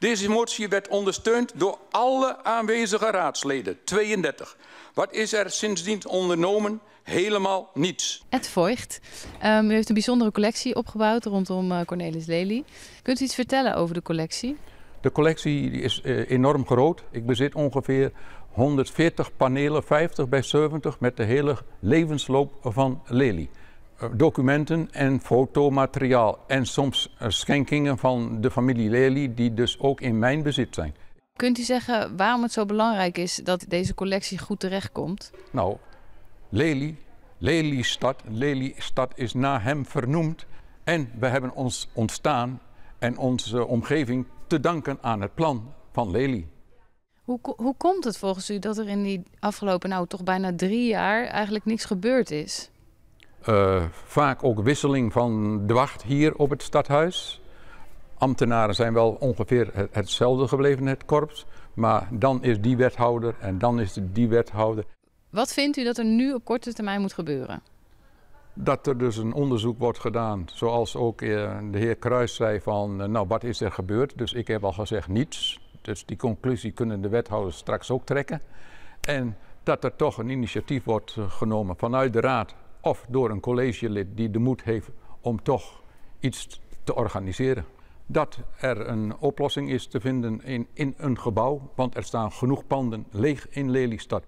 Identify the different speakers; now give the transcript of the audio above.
Speaker 1: Deze motie werd ondersteund door alle aanwezige raadsleden, 32. Wat is er sindsdien ondernomen? Helemaal niets.
Speaker 2: Ed Voigt, ehm, u heeft een bijzondere collectie opgebouwd rondom eh, Cornelis Lely. Kunt u iets vertellen over de collectie?
Speaker 1: De collectie is eh, enorm groot. Ik bezit ongeveer 140 panelen, 50 bij 70, met de hele levensloop van Lely. Eh, documenten en fotomateriaal en soms eh, schenkingen van de familie Lely die dus ook in mijn bezit zijn.
Speaker 2: Kunt u zeggen waarom het zo belangrijk is dat deze collectie goed terechtkomt?
Speaker 1: Nou, Lely, Lelystad, Lelystad is na hem vernoemd en we hebben ons ontstaan en onze omgeving te danken aan het plan van Lely.
Speaker 2: Hoe, hoe komt het volgens u dat er in die afgelopen, nou toch bijna drie jaar, eigenlijk niks gebeurd is?
Speaker 1: Eh, vaak ook wisseling van de wacht hier op het stadhuis. Ambtenaren zijn wel ongeveer hetzelfde gebleven in het korps. Maar dan is die wethouder en dan is die wethouder.
Speaker 2: Wat vindt u dat er nu op korte termijn moet gebeuren?
Speaker 1: Dat er dus een onderzoek wordt gedaan, zoals ook eh, de heer Kruis zei van, eh, nou wat is er gebeurd? Dus ik heb al gezegd niets. Dus die conclusie kunnen de wethouders straks ook trekken. En dat er toch een initiatief wordt genomen vanuit de raad of door een collegelid die de moed heeft om toch iets te organiseren. Dat er een oplossing is te vinden in, in een gebouw, want er staan genoeg panden leeg in Lelystad.